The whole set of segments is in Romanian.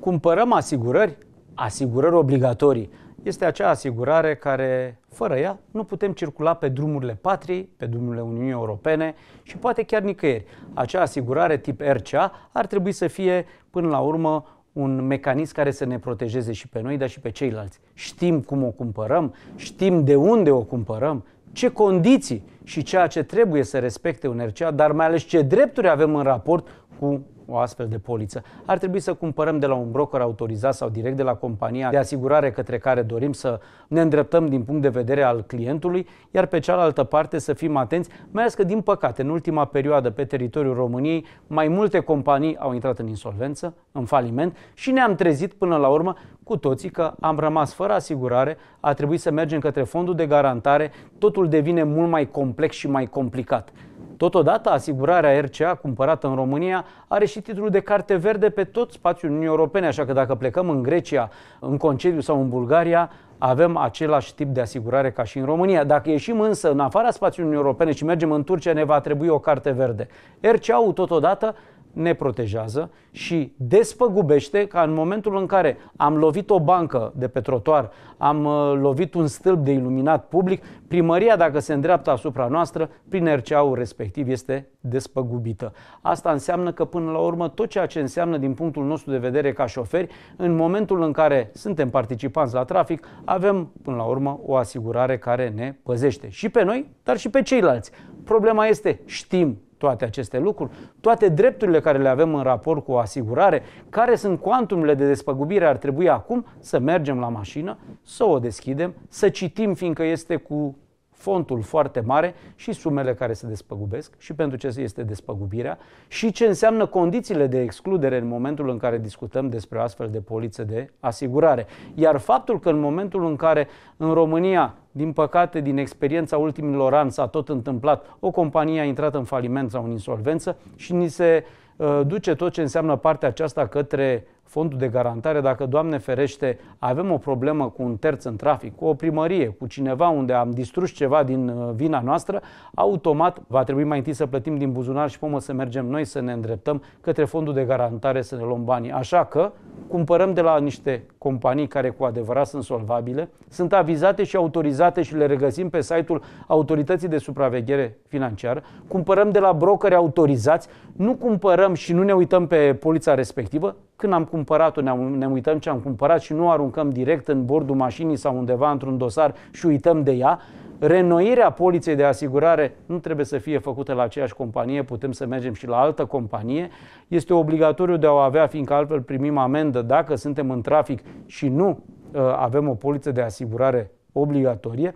Cumpărăm asigurări? Asigurări obligatorii. Este acea asigurare care, fără ea, nu putem circula pe drumurile patriei, pe drumurile Uniunii Europene și poate chiar nicăieri. Acea asigurare tip RCA ar trebui să fie, până la urmă, un mecanism care să ne protejeze și pe noi, dar și pe ceilalți. Știm cum o cumpărăm, știm de unde o cumpărăm, ce condiții și ceea ce trebuie să respecte un RCA, dar mai ales ce drepturi avem în raport cu o astfel de poliță. Ar trebui să cumpărăm de la un broker autorizat sau direct de la compania de asigurare către care dorim să ne îndreptăm din punct de vedere al clientului, iar pe cealaltă parte să fim atenți, mai ales că, din păcate, în ultima perioadă pe teritoriul României, mai multe companii au intrat în insolvență, în faliment și ne-am trezit până la urmă cu toții că am rămas fără asigurare, a trebuit să mergem către fondul de garantare, totul devine mult mai complex și mai complicat. Totodată, asigurarea RCA cumpărată în România are și titlul de carte verde pe tot spațiul Uniunii Europene, așa că dacă plecăm în Grecia, în concediu sau în Bulgaria, avem același tip de asigurare ca și în România. Dacă ieșim însă în afara spațiului Uniunii Europene și mergem în Turcia, ne va trebui o carte verde. RCA-ul totodată ne protejează și despăgubește ca în momentul în care am lovit o bancă de pe trotuar, am uh, lovit un stâlp de iluminat public, primăria, dacă se îndreaptă asupra noastră, prin RCA-ul respectiv este despăgubită. Asta înseamnă că până la urmă tot ceea ce înseamnă din punctul nostru de vedere ca șoferi, în momentul în care suntem participanți la trafic, avem până la urmă o asigurare care ne păzește și pe noi, dar și pe ceilalți. Problema este știm toate aceste lucruri, toate drepturile care le avem în raport cu o asigurare, care sunt cuantumurile de despăgubire, ar trebui acum să mergem la mașină, să o deschidem, să citim, fiindcă este cu fontul foarte mare și sumele care se despăgubesc și pentru ce este despăgubirea și ce înseamnă condițiile de excludere în momentul în care discutăm despre o astfel de poliță de asigurare. Iar faptul că în momentul în care în România, din păcate, din experiența ultimilor ani s-a tot întâmplat, o companie a intrat în faliment sau în insolvență și ni se Uh, duce tot ce înseamnă partea aceasta către fondul de garantare. Dacă, Doamne ferește, avem o problemă cu un terț în trafic, cu o primărie, cu cineva unde am distrus ceva din uh, vina noastră, automat va trebui mai întâi să plătim din buzunar și pomă să mergem noi să ne îndreptăm către fondul de garantare să ne luăm banii. Așa că cumpărăm de la niște companii care cu adevărat sunt solvabile, sunt avizate și autorizate și le regăsim pe site-ul Autorității de Supraveghere Financiară, cumpărăm de la brokeri autorizați, nu cumpărăm și nu ne uităm pe polița respectivă, când am cumpărat-o ne ne uităm ce am cumpărat și nu aruncăm direct în bordul mașinii sau undeva într-un dosar și uităm de ea, renoirea poliței de asigurare nu trebuie să fie făcută la aceeași companie, putem să mergem și la altă companie. Este obligatoriu de a o avea, fiindcă altfel primim amendă dacă suntem în trafic și nu uh, avem o poliță de asigurare obligatorie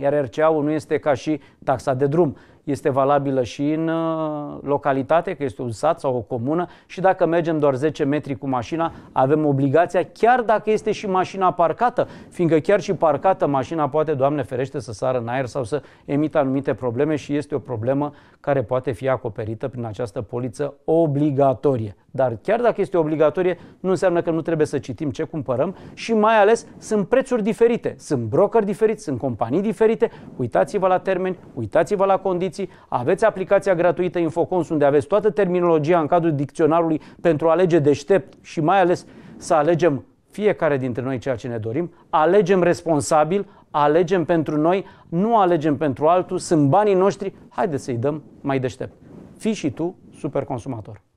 iar RCA-ul nu este ca și taxa de drum este valabilă și în uh, localitate, că este un sat sau o comună și dacă mergem doar 10 metri cu mașina, avem obligația, chiar dacă este și mașina parcată, fiindcă chiar și parcată mașina poate, Doamne ferește, să sară în aer sau să emită anumite probleme și este o problemă care poate fi acoperită prin această poliță obligatorie. Dar chiar dacă este obligatorie, nu înseamnă că nu trebuie să citim ce cumpărăm și mai ales sunt prețuri diferite, sunt brokeri diferiți, sunt companii diferite, uitați-vă la termeni, uitați-vă la condiții, dispoziții, aveți aplicația gratuită Infocons unde aveți toată terminologia în cadrul dicționarului pentru a alege deștept și mai ales să alegem fiecare dintre noi ceea ce ne dorim, alegem responsabil, alegem pentru noi, nu alegem pentru altul, sunt banii noștri, haideți să-i dăm mai deștept. Fii și tu super consumator.